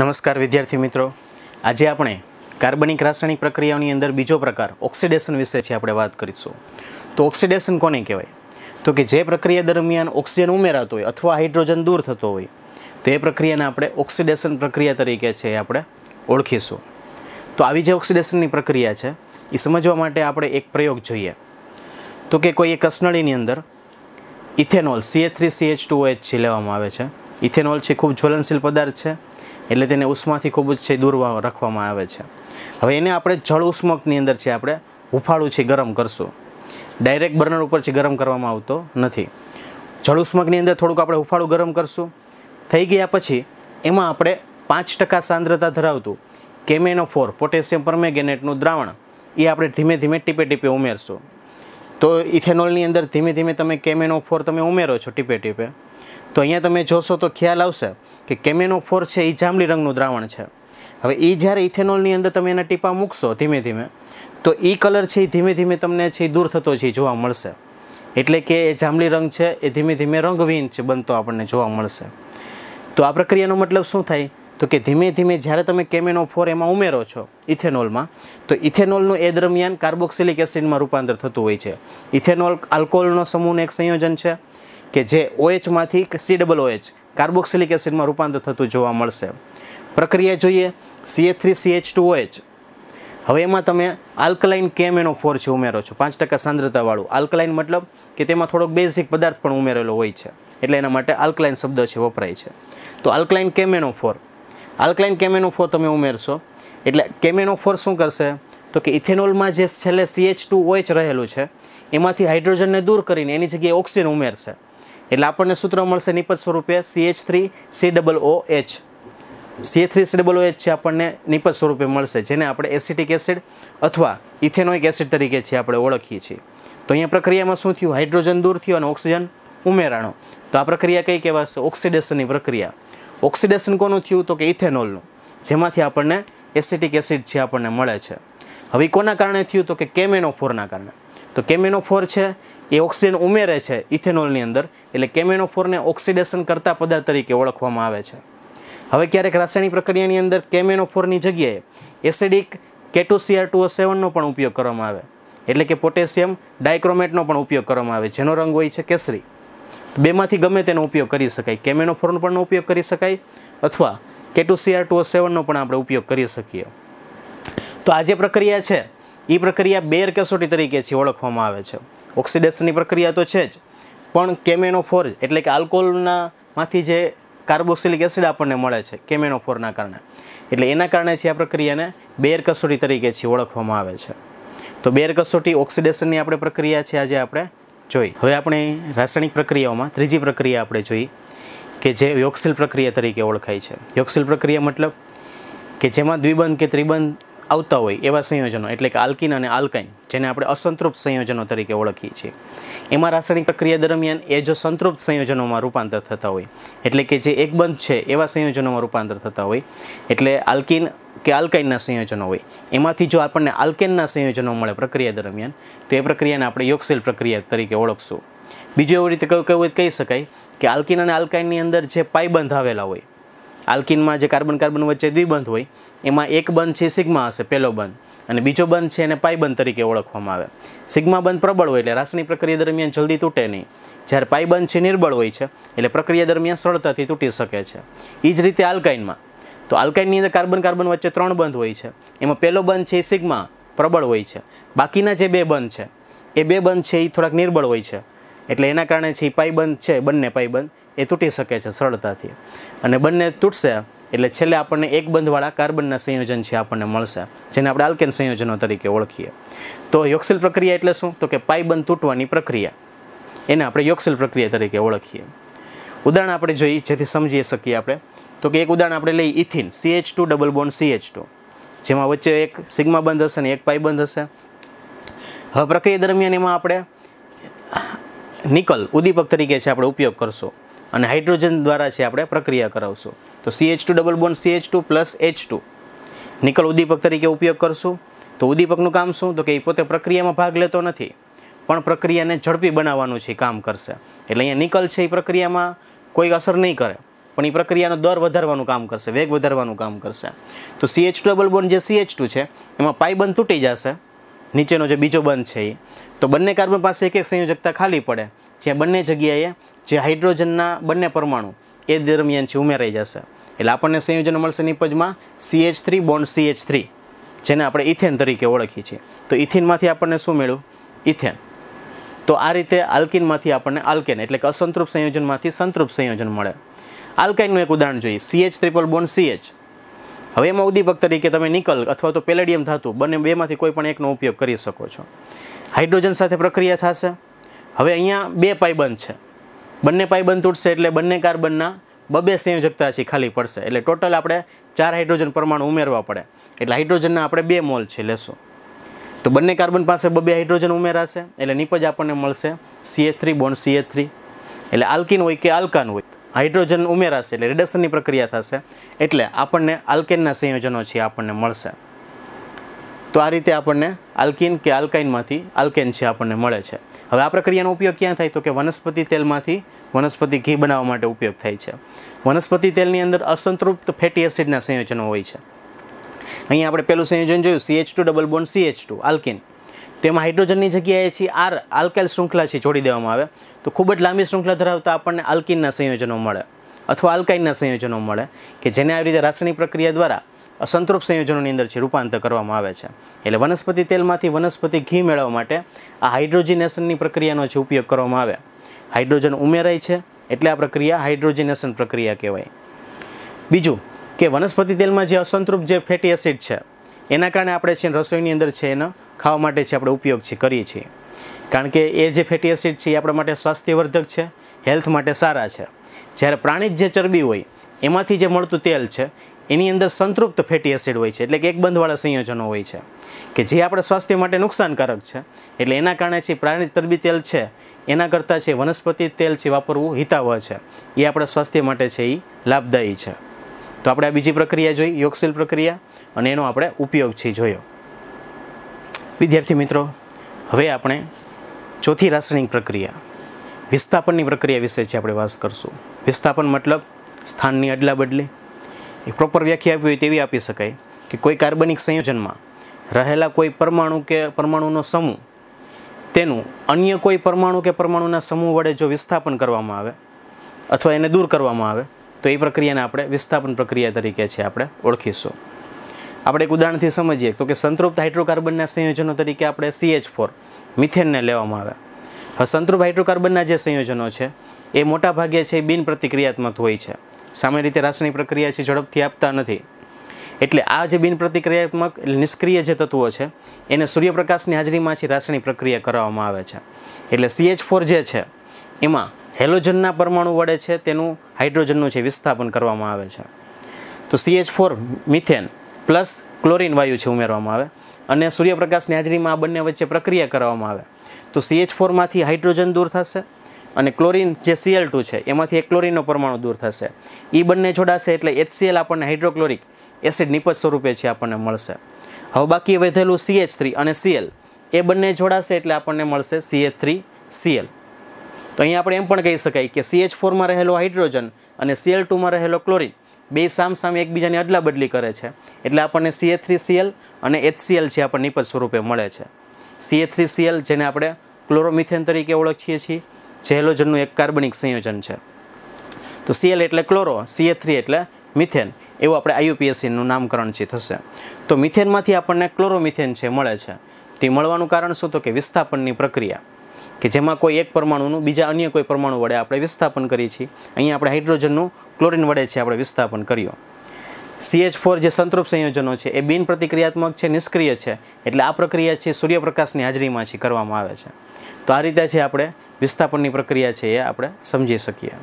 નમસ્કાર વિદ્યાર્થી મિત્રો આજે આપણે કાર્બનિક રાસાયણિક પ્રક્રિયાઓની અંદર બીજો પ્રકાર ઓક્સિડેશન વિશે છે આપણે વાત કરીશું તો ઓક્સિડેશન કોને કહેવાય તો કે જે પ્રક્રિયા દરમિયાન ઓક્સિજન ઉમેરાતો હોય અથવા હાઇડ્રોજન દૂર થતો હોય તો એ પ્રક્રિયાને આપણે ઓક્સિડેશન પ્રક્રિયા તરીકે છે આપણે ઓળખીશું તો આવી જે ઓક્સિડેશનની પ્રક્રિયા છે એ સમજવા માટે આપણે એક પ્રયોગ જોઈએ તો કે કોઈ એક કસનળીની અંદર ethanol CH three CH two H લેવામાં આવે છે ઇથેનોલ છે ખૂબ જ્વલનશીલ પદાર્થ છે એટલે તેને ઉષ્માથી ખૂબ જ છે દૂર રાખવામાં આવે છે હવે એને આપણે જળ ઉષ્મકની અંદર છે આપણે હુફાળું છે ગરમ કરશું ડાયરેક્ટ બર્નર ઉપર છે ગરમ કરવામાં આવતો નથી જળ ઉષ્મકની અંદર થોડુંક આપણે હુફાળું ગરમ કરશું થઈ ગયા પછી એમાં આપણે પાંચ ટકા સાંદ્રતા ધરાવતું કેમેનો ફોર પોટેશિયમ પરમેગેનેટનું દ્રાવણ એ આપણે ધીમે ધીમે ટીપે ટીપે ઉમેરશું તો ઇથેનોલની અંદર ધીમે ધીમે તમે કેમેનો ફોર તમે ઉમેરો છો ટીપે ટીપે તો અહીંયા તમે જોશો તો ખ્યાલ આવશે કે કેમેનો ફોર છે એ જાંબલી રંગનું દ્રાવણ છે હવે એ જ્યારે ઇથેનોલની અંદર તમે એના ટીપા મૂકશો ધીમે ધીમે તો એ કલર છે એ ધીમે ધીમે તમને છે દૂર થતો છે જોવા મળશે એટલે કે એ જાંબલી રંગ છે એ ધીમે ધીમે રંગવિહીન છે બનતો આપણને જોવા મળશે તો આ પ્રક્રિયાનો મતલબ શું થાય તો કે ધીમે ધીમે જ્યારે તમે કેમેનો ફોર એમાં ઉમેરો છો ઇથેનોલમાં તો ઇથેનોલનું એ દરમિયાન કાર્બોક્સિલિક એસિડમાં રૂપાંતર થતું હોય છે ઇથેનોલ આલ્કોહોલનો સમૂહનું એક સંયોજન છે કે જે ઓએચમાંથી સી ડબલ ઓએચ કાર્બોક્સિલિક એસિડમાં રૂપાંતર થતું જોવા મળશે પ્રક્રિયા જોઈએ CH three CH two OH હવે એમાં તમે આલ્કલાઇન કેમેનો ફોર છે ઉમેરો છો પાંચ ટકા સાંદ્રતાવાળું આલ્કલાઇન મતલબ કે તેમાં થોડોક બેઝિક પદાર્થ પણ ઉમેરેલો હોય છે એટલે એના માટે આલ્કલાઇન શબ્દ છે વપરાય છે તો alkaline KMnO four alkaline KMnO four તમે ઉમેરશો એટલે કેમેનો ફોર શું કરશે તો કે ઇથેનોલમાં જે છેલ્લે સીએચ ટુ ઓએચ રહેલું છે એમાંથી હાઇડ્રોજનને દૂર કરીને એની જગ્યાએ ઓક્સિજન ઉમેરશે એટલે આપણને સૂત્ર મળશે નિપજ સ્વરૂપે C H three C double O H C three C double O H છે આપણને નિપજ સ્વરૂપે મળશે જેને આપણે એસિટિક એસિડ અથવા ઇથેનોઇક એસિડ તરીકે છે આપણે ઓળખીએ છીએ તો અહીંયા પ્રક્રિયામાં શું થયું હાઇડ્રોજન દૂર થયું અને ઓક્સિજન ઉમેરાણો તો આ પ્રક્રિયા કઈ કહેવાશે ઓક્સિડેશનની પ્રક્રિયા ઓક્સિડેશન કોનું થયું તો કે ઇથેનોલનું જેમાંથી આપણને એસિટિક એસિડ જે આપણને મળે છે હવે કોના કારણે થયું તો કે કેમેનોફોરના કારણે તો કેમેનોફોર છે એ ઓક્સિજન ઉમેરે છે ઇથેનોલની અંદર એટલે કેમેનોફોરને ઓક્સિડેશન કરતા પદાર્થ તરીકે ઓળખવામાં આવે છે હવે ક્યારેક રાસાયણિક પ્રક્રિયાની અંદર કેમેનોફોરની જગ્યાએ એસિડિક કેટોસીઆર ટુ સેવનનો પણ ઉપયોગ કરવામાં આવે એટલે કે પોટેશિયમ ડાયક્રોમેટનો પણ ઉપયોગ કરવામાં આવે જેનો રંગ હોય છે કેસરી બેમાંથી ગમે તેનો ઉપયોગ કરી શકાય કેમેનોફોરનો પણ ઉપયોગ કરી શકાય અથવા કેટોસીઆર ટુ સેવનનો પણ આપણે ઉપયોગ કરી શકીએ તો આ જે પ્રક્રિયા છે એ પ્રક્રિયા બેર કસોટી તરીકે છે ઓળખવામાં આવે છે ઓક્સિડેશનની પ્રક્રિયા તો છે જ પણ કેમેનોફોર એટલે કે આલ્કોહોલના માંથી જે કાર્બોક્સિલિક એસિડ આપણને મળે છે કેમેનોફોરના કારણે એટલે એના કારણે છે આ પ્રક્રિયાને બેર કસોટી તરીકે છે ઓળખવામાં આવે છે તો બેર કસોટી ઓક્સિડેશનની આપણે પ્રક્રિયા છે આજે આપણે જોઈ હવે આપણે રાસાયણિક પ્રક્રિયાઓમાં ત્રીજી પ્રક્રિયા આપણે જોઈ કે જે યોગશીલ પ્રક્રિયા તરીકે ઓળખાય છે યોગશીલ પ્રક્રિયા મતલબ કે જેમાં દ્વિબંધ કે ત્રિબંધ આવતા હોય એવા સંયોજનો એટલે કે આલ્કિન અને આલ્કાઇન જેને આપણે અસંતૃપ્ત સંયોજનો તરીકે ઓળખીએ છીએ એમાં રાસાયણિક પ્રક્રિયા દરમિયાન એ જો સંતૃપ્ત સંયોજનોમાં રૂપાંતર થતા હોય એટલે કે જે એકબંધ છે એવા સંયોજનોમાં રૂપાંતર થતા હોય એટલે આલ્કિન કે આલ્કાઇનના સંયોજનો હોય એમાંથી જો આપણને આલ્કેનના સંયોજનો મળે પ્રક્રિયા દરમિયાન તો એ પ્રક્રિયાને આપણે યોગશીલ પ્રક્રિયા તરીકે ઓળખશું બીજું એવી રીતે કહ્યું કહી શકાય કે આલ્કિન અને આલ્કાઇનની અંદર જે પાયબંધ આવેલા હોય આલ્કિનમાં જે કાર્બન કાર્બન વચ્ચે દ્વિબંધ હોય એમાં એક બંધ છે સિગ્મા હશે પહેલો બંધ અને બીજો બંધ છે એને પાયબંધ તરીકે ઓળખવામાં આવે સિગ્મા બંધ પ્રબળ હોય એટલે રાસની પ્રક્રિયા દરમિયાન જલ્દી તૂટે નહીં જ્યારે પાયબંધ છે નિર્બળ હોય છે એટલે પ્રક્રિયા દરમિયાન સરળતાથી તૂટી શકે છે એ જ રીતે આલ્કાઇનમાં તો આલ્કાઇનની અંદર કાર્બન કાર્બન વચ્ચે ત્રણ બંધ હોય છે એમાં પહેલો બંધ છે એ સિગ્મા પ્રબળ હોય છે બાકીના જે બે બંધ છે એ બે બંધ છે એ થોડાક નિર્બળ હોય છે એટલે એના કારણે છે એ પાયબંધ છે બંને પાયબંધ એ તૂટી શકે છે સરળતાથી અને બંને તૂટશે એટલે છેલ્લે આપણને એક બંધવાળા કાર્બનના સંયોજન છે આપણને મળશે જેને આપણે આલ્કેન સંયોજનો તરીકે ઓળખીએ તો યોક્સિલ પ્રક્રિયા એટલે શું તો કે પાયબંધ તૂટવાની પ્રક્રિયા એને આપણે યોક્સિલ પ્રક્રિયા તરીકે ઓળખીએ ઉદાહરણ આપણે જોઈએ જેથી સમજી શકીએ આપણે તો કે એક ઉદાહરણ આપણે લઈએ ethene CH two double bond CH two જેમાં વચ્ચે એક સિગ્મા બંધ હશે ને એક પાઈ બંધ હશે હવે પ્રક્રિયા દરમિયાન એમાં આપણે નિકલ ઉદ્દીપક તરીકે છે આપણે ઉપયોગ કરશો અને હાઇડ્રોજન દ્વારા છે આપણે પ્રક્રિયા કરાવશું તો C H two double bond CH two plus H two nickel ઉદ્દીપક તરીકે ઉપયોગ કરશું તો ઉદ્દીપકનું કામ શું તો કે એ પોતે પ્રક્રિયામાં ભાગ લેતો નથી પણ પ્રક્રિયાને ઝડપી બનાવવાનું છે કામ કરશે એટલે અહીંયા નિકલ છે એ પ્રક્રિયામાં કોઈ અસર નહીં કરે પણ એ પ્રક્રિયાનો દર વધારવાનું કામ કરશે વેગ વધારવાનું કામ કરશે તો C H two double bond જે સીએચ ટુ છે એમાં પાયબંધ તૂટી જશે નીચેનો જે બીજો બંધ છે એ તો બંને કાર્બન પાસે એક એક સંયોજકતા ખાલી પડે જ્યાં બંને જગ્યાએ જે હાઇડ્રોજનના બંને પરમાણુ એ દરમિયાન છે ઉમેરાઈ જશે એટલે આપણને સંયોજન મળશે નિપજમાં CH three bond CH three જેને આપણે ઇથેન તરીકે ઓળખીએ છીએ તો ઇથિનમાંથી આપણને શું મળ્યું ઇથેન તો આ રીતે આલ્કિનમાંથી આપણને આલ્કેન એટલે કે અસંતૃપ્ત સંયોજનમાંથી સંતૃપ્ત સંયોજન મળે આલ્કાઇનનું એક ઉદાહરણ જોઈએ સીએચ ટ્રિપલ બોન્ડ સીએચ હવે એમાં ઉદ્દીપક તરીકે તમે નિકલ અથવા તો પેલેડિયમ ધાતુ બંને બેમાંથી કોઈ પણ એકનો ઉપયોગ કરી શકો છો હાઇડ્રોજન સાથે પ્રક્રિયા થશે હવે અહીંયા બે પાયબંધ છે બંને પાયબંધ તૂટશે એટલે બંને કાર્બનના બબે સંયોજકતા છે ખાલી પડશે એટલે ટોટલ આપણે ચાર હાઇડ્રોજન પરમાણુ ઉમેરવા પડે એટલે હાઇડ્રોજનના આપણે બે મોલ છે લેશું તો બંને કાર્બન પાસે બબે હાઇડ્રોજન ઉમેરાશે એટલે નિપજ આપણને મળશે CH three bond CH three એટલે આલ્કિન હોય કે આલ્કાન હોય હાઇડ્રોજન ઉમેરાશે એટલે રિડક્શનની પ્રક્રિયા થશે એટલે આપણને આલ્કેનના સંયોજનો છે આપણને મળશે તો આ રીતે આપણને આલ્કિન કે આલ્કાઇનમાંથી આલ્કેન છે આપણને મળે છે હવે આ પ્રક્રિયાનો ઉપયોગ ક્યાં થાય તો કે વનસ્પતિ તેલમાંથી વનસ્પતિ ઘી બનાવવા માટે ઉપયોગ થાય છે વનસ્પતિ તેલની અંદર અસંતૃપ્ત ફેટી એસિડના સંયોજનો હોય છે અહીંયા આપણે પહેલું સંયોજન જોયું CH two double bond CH two alkene તેમાં હાઇડ્રોજનની જગ્યાએ છે આર આલ્કાઇલ શૃંખલાથી જોડી દેવામાં આવે તો ખૂબ જ લાંબી શૃંખલા ધરાવતા આપણને આલ્કિનના સંયોજનો મળે અથવા આલ્કાઇનના સંયોજનો મળે કે જેને આવી રીતે રાસાયણિક પ્રક્રિયા દ્વારા અસંતૃપ્ત સંયોજનોની અંદર છે રૂપાંતર કરવામાં આવે છે એટલે વનસ્પતિ તેલમાંથી વનસ્પતિ ઘી મેળવવા માટે આ હાઇડ્રોજિનેશનની પ્રક્રિયાનો જે ઉપયોગ કરવામાં આવે હાઇડ્રોજન ઉમેરાય છે એટલે આ પ્રક્રિયા હાઇડ્રોજિનેશન પ્રક્રિયા કહેવાય બીજું કે વનસ્પતિ તેલમાં જે અસંતૃપ્ત જે ફેટી એસિડ છે એના કારણે આપણે છે રસોઈની અંદર છે એના ખાવા માટે છે આપણે ઉપયોગ છે કરીએ છીએ કારણ કે એ જે ફેટી એસિડ છે એ આપણા માટે સ્વાસ્થ્યવર્ધક છે હેલ્થ માટે સારા છે જ્યારે પ્રાણી જે ચરબી હોય એમાંથી જે મળતું તેલ છે એની અંદર સંતૃપ્ત ફેટી એસિડ હોય છે એટલે કે એકબંધવાળા સંયોજનો હોય છે કે જે આપણા સ્વાસ્થ્ય માટે નુકસાનકારક છે એટલે એના કારણે છે પ્રાણી ચરબી તેલ છે એના કરતાં છે વનસ્પતિ તેલ છે વાપરવું હિતાવહ છે એ આપણા સ્વાસ્થ્ય માટે છે એ લાભદાયી છે તો આપણે આ બીજી પ્રક્રિયા જોઈ યોગશીલ પ્રક્રિયા અને એનો આપણે ઉપયોગ છે જોયો વિદ્યાર્થી મિત્રો હવે આપણે ચોથી રાસાયણિક પ્રક્રિયા વિસ્થાપનની પ્રક્રિયા વિશે છે આપણે વાત કરશું વિસ્થાપન મતલબ સ્થાનની અદલા બદલી એ પ્રોપર વ્યાખ્યા આપવી હોય તેવી આપી શકાય કે કોઈ કાર્બનિક સંયોજનમાં રહેલા કોઈ પરમાણુ કે પરમાણુનો સમૂહ તેનું અન્ય કોઈ પરમાણુ કે પરમાણુના સમૂહ વડે જો વિસ્થાપન કરવામાં આવે અથવા એને દૂર કરવામાં આવે તો એ પ્રક્રિયાને આપણે વિસ્થાપન પ્રક્રિયા તરીકે છે આપણે ઓળખીશું આપણે એક ઉદાહરણથી સમજીએ તો કે સંતૃપ્ત હાઇડ્રોકાર્બનના સંયોજનો તરીકે આપણે સીએચ ફોર મિથેનને લેવામાં આવે હવે સંતૃપ્ત હાઇડ્રોકાર્બનના જે સંયોજનો છે એ મોટા ભાગે છે એ પ્રતિક્રિયાત્મક હોય છે સામાન્ય રીતે રાસાયણિક પ્રક્રિયા છે ઝડપથી આપતા નથી એટલે આ જે બિનપ્રતિક્રિયાત્મક પ્રતિક્રિયાત્મક નિષ્ક્રિય જે તત્વો છે એને સૂર્યપ્રકાશની હાજરીમાંથી છે રાસાયણિક પ્રક્રિયા કરાવવામાં આવે છે એટલે સીએચ ફોર જે છે એમાં હેલોજનના પરમાણુ વડે છે તેનું હાઇડ્રોજનનું છે વિસ્થાપન કરવામાં આવે છે તો CH four methane plus chlorine વાયુ છે ઉમેરવામાં આવે અને સૂર્યપ્રકાશની હાજરીમાં આ બંને વચ્ચે પ્રક્રિયા કરવામાં આવે તો સીએચ ફોરમાંથી હાઇડ્રોજન દૂર થશે અને ક્લોરિન જે સીએલ ટુ છે એમાંથી એક ક્લોરિનનો પરમાણુ દૂર થશે એ બંને જોડાશે એટલે એચસીએલ આપણને હાઇડ્રોક્લોરિક એસિડ નિપજ સ્વરૂપે છે આપણને મળશે હવે બાકી વધેલું સીએચ થ્રી અને સીએલ એ બંને જોડાશે એટલે આપણને મળશે સીએચ થ્રી સીએલ તો અહીંયા આપણે એમ પણ કહી શકાય કે સીએચ ફોરમાં રહેલો હાઇડ્રોજન અને સીએલ ટુમાં રહેલો ક્લોરિન બે સામસામે એકબીજાની અદલાબદલી કરે છે એટલે આપણને સીએ થ્રી સીએલ અને એચસીએલ છે આપણને નિપજ સ્વરૂપે મળે છે સીએ થ્રી સીએલ જેને આપણે ક્લોરોમિથેન તરીકે ઓળખીએ છીએ જે હેલોજનનું એક કાર્બનિક સંયોજન છે તો સીએલ એટલે ક્લોરો સીએ થ્રી એટલે મિથેન એવું આપણે આઈયુપીએસસીનું નામકરણ છે થશે તો મિથેનમાંથી આપણને ક્લોરોમિથેન છે મળે છે તે મળવાનું કારણ શું તો કે વિસ્થાપનની પ્રક્રિયા કે જેમાં કોઈ એક પરમાણુનું બીજા અન્ય કોઈ પરમાણુ વડે આપણે વિસ્થાપન કરીએ છીએ અહીંયા આપણે હાઇડ્રોજનનું ક્લોરિન વડે છે આપણે વિસ્થાપન કર્યું સીએચ ફોર જે સંતૃપ સંયોજનો છે એ બિન પ્રતિક્રિયાત્મક છે નિષ્ક્રિય છે એટલે આ પ્રક્રિયા છે સૂર્યપ્રકાશની હાજરીમાં છે કરવામાં આવે છે તો આ રીતે છે આપણે વિસ્થાપનની પ્રક્રિયા છે એ આપણે સમજી શકીએ